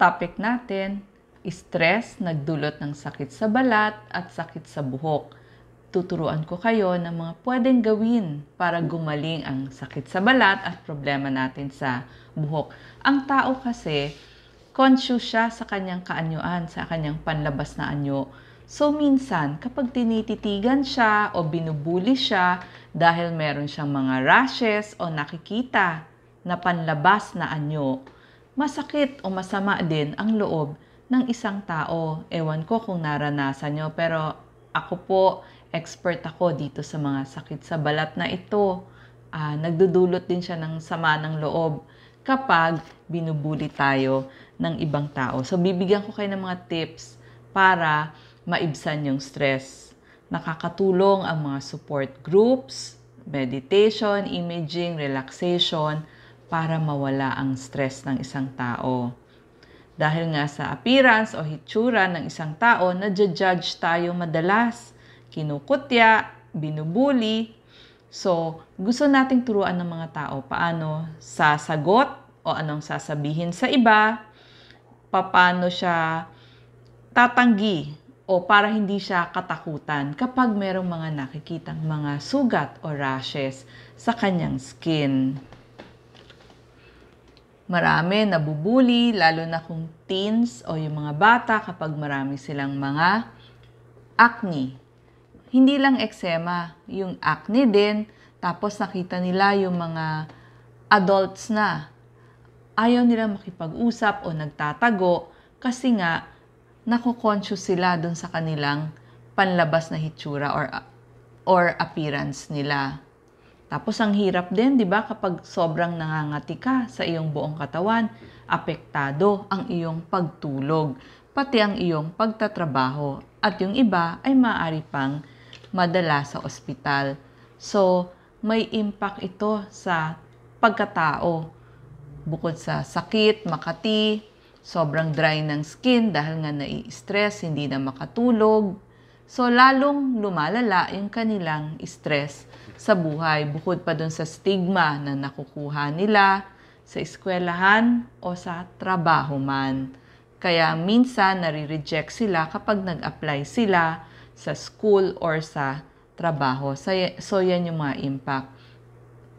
topic natin, stress nagdulot ng sakit sa balat at sakit sa buhok. Tuturuan ko kayo ng mga pwedeng gawin para gumaling ang sakit sa balat at problema natin sa buhok. Ang tao kasi, conscious siya sa kanyang kaanyuan, sa kanyang panlabas na anyo. So minsan, kapag tinititigan siya o binubuli siya dahil meron siyang mga rashes o nakikita na panlabas na anyo, masakit o masama din ang loob ng isang tao. Ewan ko kung naranasan nyo, pero ako po, expert ako dito sa mga sakit sa balat na ito. Uh, nagdudulot din siya ng sama ng loob kapag binubuli tayo ng ibang tao. So, bibigyan ko kayo ng mga tips para maibsan yung stress. Nakakatulong ang mga support groups, meditation, imaging, relaxation, para mawala ang stress ng isang tao. Dahil nga sa appearance o hitsura ng isang tao, nadja-judge tayo madalas. Kinukutya, binubuli. So, gusto nating turuan ng mga tao paano sasagot o anong sasabihin sa iba, paano siya tatanggi o para hindi siya katakutan kapag merong mga nakikitang mga sugat o rashes sa kanyang skin. Marami nabubuli, lalo na kung teens o yung mga bata kapag marami silang mga acne. Hindi lang eczema, yung acne din. Tapos nakita nila yung mga adults na ayaw nila makipag-usap o nagtatago kasi nga nako-conscious sila dun sa kanilang panlabas na hitsura or or appearance nila. Tapos ang hirap din, 'di ba, kapag sobrang nangangati ka sa iyong buong katawan, apektado ang iyong pagtulog, pati ang iyong pagtatrabaho. At yung iba ay maaari pang madala sa ospital. So, may impact ito sa pagkatao. Bukod sa sakit, makati, sobrang dry ng skin dahil nga nai-stress, hindi na makatulog, So, lalong lumalala yung kanilang stress sa buhay bukod pa dun sa stigma na nakukuha nila sa eskwelahan o sa trabaho man. Kaya minsan nare-reject sila kapag nag-apply sila sa school or sa trabaho. So, yan yung mga impact.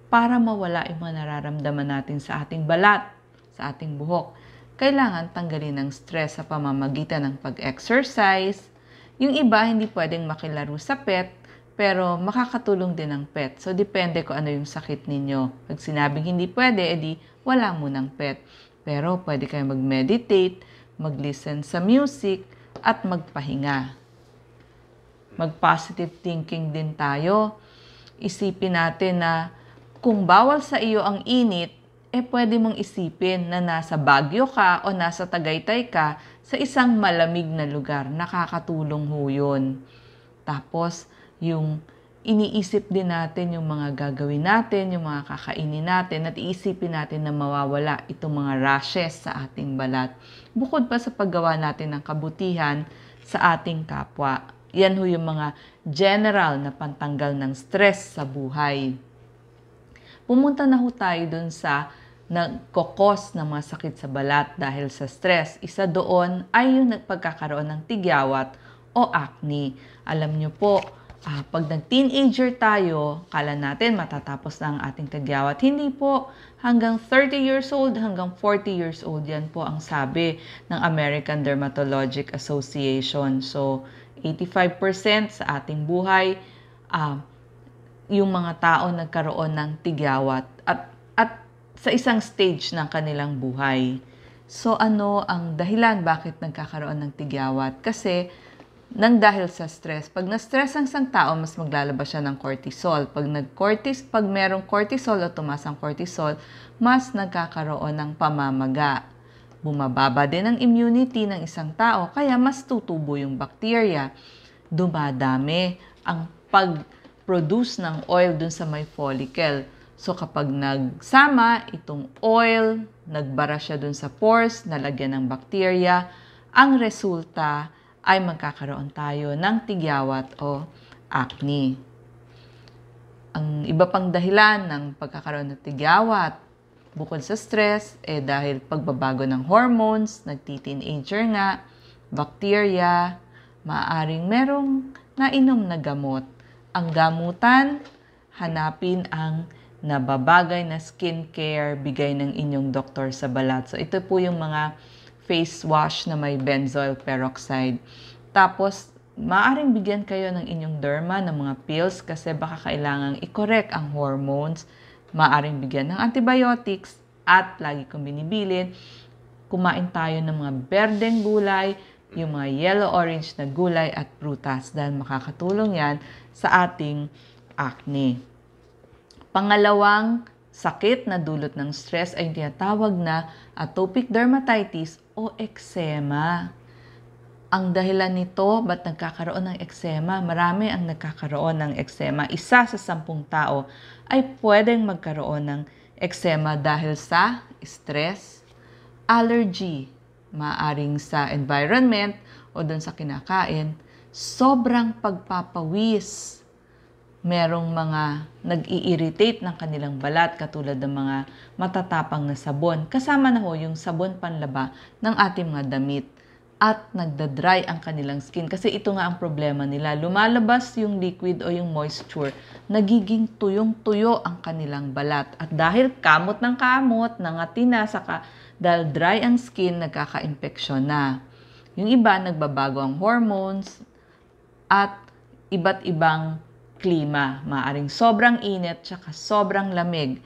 Para mawala yung mga nararamdaman natin sa ating balat, sa ating buhok, kailangan tanggalin ang stress sa pamamagitan ng pag-exercise, yung iba, hindi pwedeng makilaro sa pet, pero makakatulong din ang pet. So, depende ko ano yung sakit ninyo. Pag sinabing hindi pwede, edi wala mo ng pet. Pero pwede kayo mag-meditate, mag-listen sa music, at magpahinga. Mag-positive thinking din tayo. Isipin natin na kung bawal sa iyo ang init, eh pwede mong isipin na nasa Baguio ka o nasa Tagaytay ka sa isang malamig na lugar. Nakakatulong ho yun. Tapos, yung iniisip din natin yung mga gagawin natin, yung mga kakainin natin, at iisipin natin na mawawala itong mga rashes sa ating balat. Bukod pa sa paggawa natin ng kabutihan sa ating kapwa. Yan ho yung mga general na pantanggal ng stress sa buhay pumunta na ho tayo dun sa nagkokos ng mga sakit sa balat dahil sa stress. Isa doon ay yung nagpagkakaroon ng tigyawat o acne. Alam nyo po, uh, pag nag-teenager tayo, kala natin matatapos na ang ating tigyawat. Hindi po, hanggang 30 years old, hanggang 40 years old, yan po ang sabi ng American Dermatologic Association. So, 85% sa ating buhay, uh, yung mga tao nagkaroon ng tigyawat. At sa isang stage ng kanilang buhay. So ano ang dahilan bakit nagkakaroon ng tigyawat? Kasi nang dahil sa stress, pag na-stress ang isang tao, mas maglalabas siya ng cortisol. Pag nag-cortis, pag merong cortisol o tumaas ang cortisol, mas nagkakaroon ng pamamaga. Bumababa din ang immunity ng isang tao, kaya mas tutubo yung bacteria. Dumadami ang pag-produce ng oil dun sa may follicle So kapag nagsama itong oil, nagbara siya dun sa pores, nalagyan ng bacteria, ang resulta ay magkakaroon tayo ng tigyawat o acne. Ang iba pang dahilan ng pagkakaroon ng tigyawat bukod sa stress, eh dahil pagbabago ng hormones, nagti-teenager nga, bacteria, maaring merong nainom na gamot. Ang gamutan, hanapin ang na babagay na skincare bigay ng inyong doktor sa balat. So ito po yung mga face wash na may benzoyl peroxide. Tapos maaring bigyan kayo ng inyong derma ng mga pills kasi baka kailangan i-correct ang hormones. Maaring bigyan ng antibiotics at lagi kong binibilin, kumain tayo ng mga berdeng gulay, yung mga yellow-orange na gulay at prutas dahil makakatulong yan sa ating acne. Pangalawang sakit na dulot ng stress ay tinatawag na atopic dermatitis o eczema. Ang dahilan nito, ba't nagkakaroon ng eczema? Marami ang nagkakaroon ng eczema. Isa sa sampung tao ay pwedeng magkaroon ng eczema dahil sa stress, allergy, maaring sa environment o dun sa kinakain, sobrang pagpapawis merong mga nag-i-irritate ng kanilang balat katulad ng mga matatapang na sabon. Kasama na ho yung sabon panlaba ng ating mga damit at nagda-dry ang kanilang skin kasi ito nga ang problema nila. Lumalabas yung liquid o yung moisture, nagiging tuyong-tuyo ang kanilang balat. At dahil kamot ng kamot, nangati na, saka dahil dry ang skin, nagkaka-infeksyon na. Yung iba, nagbabago ang hormones at iba't ibang klima. Maaring sobrang init tsaka sobrang lamig.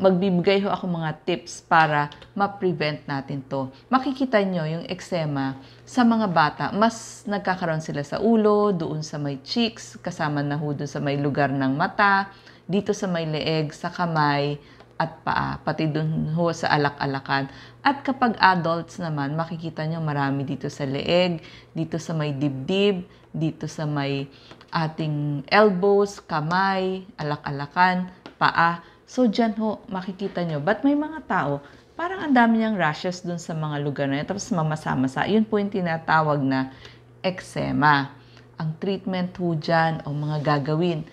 Magbibigay ho ako mga tips para ma-prevent natin to. Makikita nyo yung eczema sa mga bata. Mas nagkakaroon sila sa ulo, doon sa may cheeks, kasama na ho doon sa may lugar ng mata, dito sa may leeg, sa kamay, at paa, pati dun ho sa alak-alakan. At kapag adults naman, makikita nyo marami dito sa leeg, dito sa may dibdib, dito sa may ating elbows, kamay, alak-alakan, paa. So dyan ho, makikita nyo. But may mga tao, parang ang dami niyang rashes dun sa mga lugar na yun, tapos mamasa-masa. Yun po yung tinatawag na eczema. Ang treatment ho dyan o mga gagawin,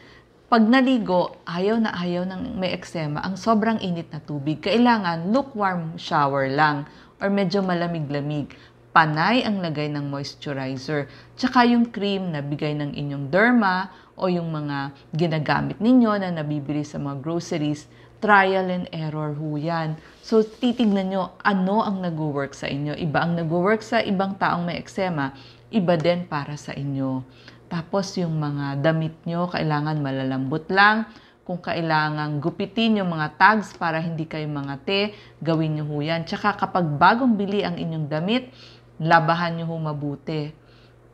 pag naligo, ayaw na ayaw ng may eksema ang sobrang init na tubig. Kailangan lukewarm shower lang or medyo malamig-lamig. Panay ang lagay ng moisturizer. Tsaka yung cream na bigay ng inyong derma o yung mga ginagamit ninyo na nabibili sa mga groceries, trial and error ho yan. So, titignan nyo ano ang nag-work sa inyo. Iba ang nag-work sa ibang taong may eksema, iba din para sa inyo. Tapos yung mga damit nyo, kailangan malalambot lang. Kung kailangan gupitin yung mga tags para hindi kayo mga te, gawin nyo ho yan. Tsaka kapag bagong bili ang inyong damit, labahan nyo ho mabuti.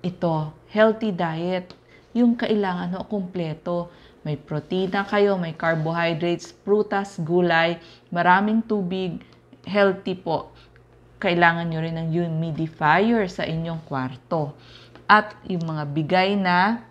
Ito, healthy diet. Yung kailangan ho, kumpleto. May protina kayo, may carbohydrates, prutas, gulay, maraming tubig, healthy po. Kailangan nyo rin ng humidifier sa inyong kwarto at yung mga bigay na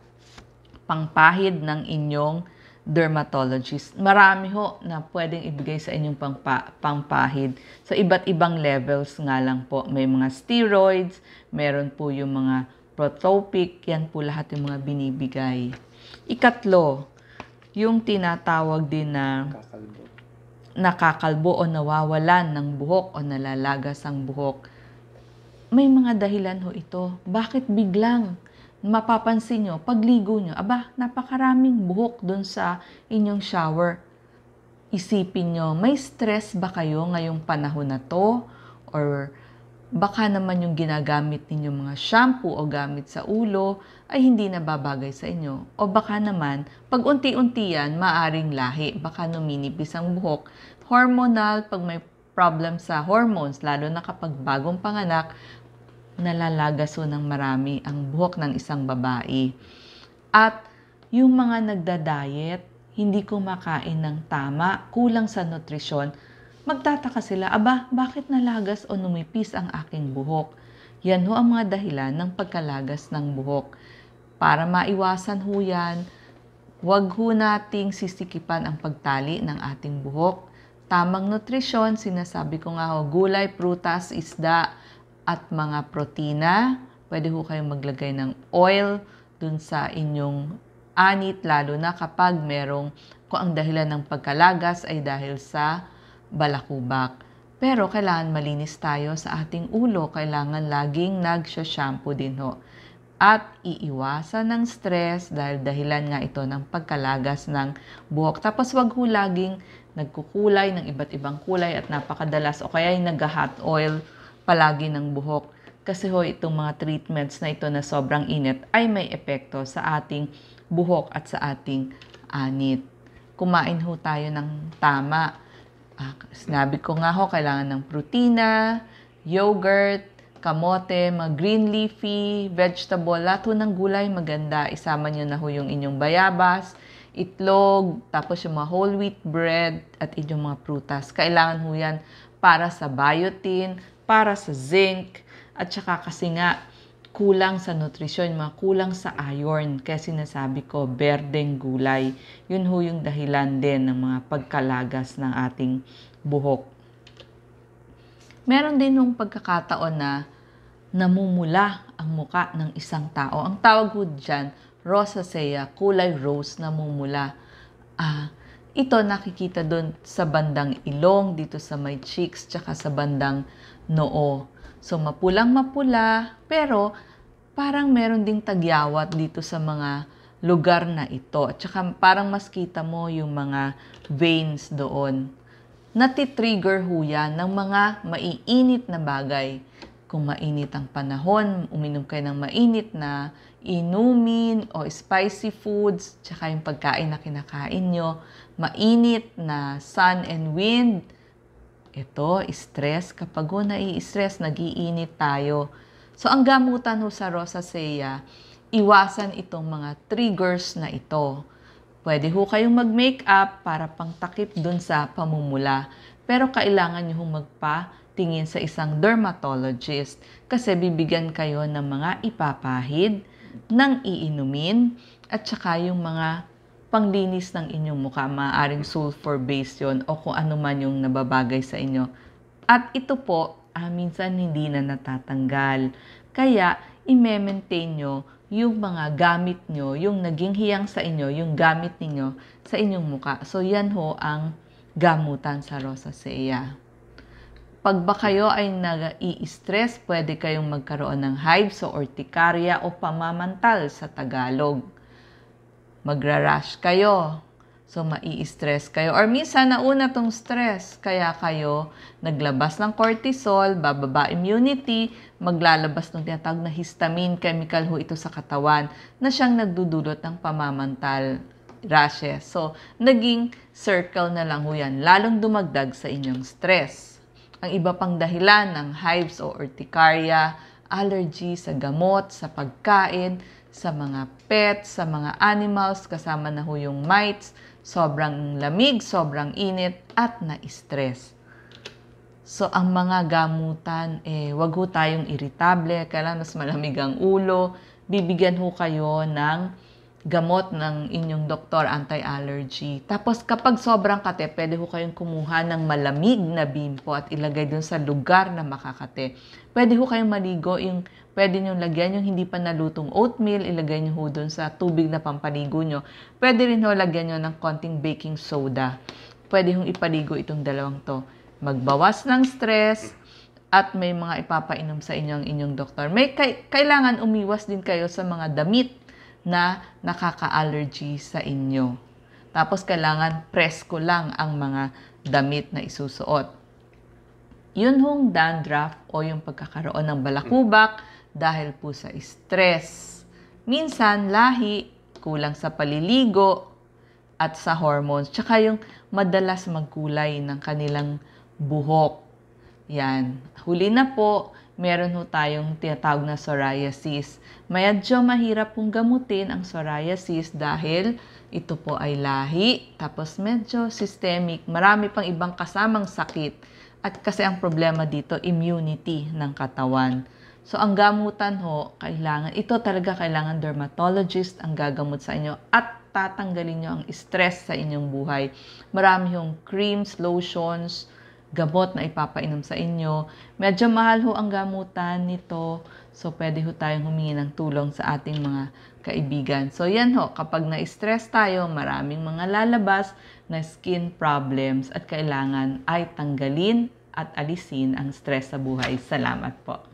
pangpahid ng inyong dermatologist. Marami ho na pwedeng ibigay sa inyong pangpa, pangpahid sa iba't ibang levels nga lang po. May mga steroids, meron po yung mga protopic, yan po lahat yung mga binibigay. Ikatlo, yung tinatawag din na nakakalbo, nakakalbo o nawawalan ng buhok o nalalagas ang buhok may mga dahilan ho ito. Bakit biglang mapapansin nyo, pagligo nyo, aba, napakaraming buhok doon sa inyong shower. Isipin nyo, may stress ba kayo ngayong panahon na to? Or baka naman yung ginagamit ninyong mga shampoo o gamit sa ulo ay hindi nababagay sa inyo. O baka naman, pag unti-unti yan, maaring lahi. Baka numinipis ang buhok. Hormonal, pag may problem sa hormones, lalo na kapag bagong panganak, nalalagaso ng marami ang buhok ng isang babae. At yung mga nagda-diet, hindi kumakain ng tama, kulang sa nutrisyon, magtataka sila, aba, bakit nalagas o numipis ang aking buhok? Yan ho ang mga dahilan ng pagkalagas ng buhok. Para maiwasan ho yan, huwag ho nating sisikipan ang pagtali ng ating buhok. Tamang nutrisyon, sinasabi ko nga ho, gulay, prutas, isda, at mga protina. Pwede ho kayong maglagay ng oil dun sa inyong anit, lalo na kapag merong, kung ang dahilan ng pagkalagas ay dahil sa balakubak. Pero kailangan malinis tayo sa ating ulo. Kailangan laging nagsha-shampoo din ho at iiwasan ng stress dahil dahilan nga ito ng pagkalagas ng buhok. Tapos wag ho laging nagkukulay ng iba't ibang kulay at napakadalas o kaya ay nag-hot oil palagi ng buhok. Kasi ho, itong mga treatments na ito na sobrang init ay may epekto sa ating buhok at sa ating anit. Kumain ho tayo ng tama. Ah, sinabi ko nga ho, kailangan ng protina, yogurt, kamote, mga green leafy, vegetable, lahat ho ng gulay maganda. Isama nyo na ho yung inyong bayabas, itlog, tapos yung mga whole wheat bread at inyong mga prutas. Kailangan ho yan para sa biotin, para sa zinc at saka kasi nga kulang sa nutrisyon, mga kulang sa iron. Kaya sinasabi ko, berdeng gulay. Yun ho yung dahilan din ng mga pagkalagas ng ating buhok. Meron din yung pagkakataon na namumula ang muka ng isang tao. Ang tawag ho dyan, rosacea, kulay rose namumula. Ah, ito nakikita doon sa bandang ilong, dito sa may cheeks, tsaka sa bandang noo. So mapulang mapula pero parang meron ding tagyawat dito sa mga lugar na ito. At saka parang mas kita mo yung mga veins doon. Natitrigger ho yan ng mga maiinit na bagay. Kung mainit ang panahon, uminom kayo ng mainit na inumin o spicy foods, tsaka yung pagkain na kinakain nyo, mainit na sun and wind, ito, stress. Kapag ho nai-stress, nagiinit tayo. So, ang gamutan ho sa rosacea, iwasan itong mga triggers na ito. Pwede ho kayong mag-makeup para pangtakip dun sa pamumula. Pero kailangan nyo magpatingin sa isang dermatologist kasi bibigyan kayo ng mga ipapahid, ng iinumin, at saka yung mga panglinis ng inyong mukha. maaaring sulfur based yon o kung ano man yung nababagay sa inyo. At ito po, ah, minsan hindi na natatanggal. Kaya, i-maintain nyo yung mga gamit nyo, yung naging hiyang sa inyo, yung gamit ninyo sa inyong mukha. So, yan ho ang gamutan sa rosacea. Pag ba kayo ay nag-i-stress, pwede kayong magkaroon ng hives o urticaria o pamamantal sa Tagalog magra-rush kayo. So, mai-stress kayo. Or minsan, nauna tong stress. Kaya kayo naglabas ng cortisol, bababa immunity, maglalabas ng tinatawag na histamine chemical ho ito sa katawan na siyang nagdudulot ng pamamantal rashes. So, naging circle na lang ho yan. Lalong dumagdag sa inyong stress. Ang iba pang dahilan ng hives o urticaria, allergy sa gamot, sa pagkain, sa mga pets, sa mga animals, kasama na ho yung mites, sobrang lamig, sobrang init, at na-stress. So, ang mga gamutan, eh, wag ho tayong irritable, kailangan mas malamig ang ulo, bibigyan ho kayo ng gamot ng inyong doktor, anti-allergy. Tapos kapag sobrang kate, pwede ho kayong kumuha ng malamig na bimpo at ilagay dun sa lugar na makakate. Pwede ho kayong maligo, yung pwede nyo lagyan yung hindi pa nalutong oatmeal, ilagay nyo ho dun sa tubig na pampaligo nyo. Pwede rin ho lagyan nyo ng konting baking soda. Pwede hong ipaligo itong dalawang to. Magbawas ng stress, at may mga ipapainom sa inyo ang inyong doktor. May kailangan umiwas din kayo sa mga damit na nakaka-allergy sa inyo. Tapos kailangan presko lang ang mga damit na isusuot. Yun hong dandruff o yung pagkakaroon ng balakubak dahil po sa stress. Minsan, lahi, kulang sa paliligo, at sa hormones. Tsaka yung madalas magkulay ng kanilang buhok. Yan. Huli na po, meron ho tayong tinatawag na psoriasis. Mayadyo mahirap pong gamutin ang psoriasis dahil ito po ay lahi, tapos medyo systemic, marami pang ibang kasamang sakit. At kasi ang problema dito, immunity ng katawan. So, ang gamutan ho, kailangan, ito talaga kailangan dermatologist ang gagamot sa inyo at tatanggalin nyo ang stress sa inyong buhay. Marami yung creams, lotions, gabot na ipapainom sa inyo. Medyo mahal ho ang gamutan nito. So, pwede ho tayong humingi ng tulong sa ating mga kaibigan. So, yan ho. Kapag na-stress tayo, maraming mga lalabas na skin problems at kailangan ay tanggalin at alisin ang stress sa buhay. Salamat po.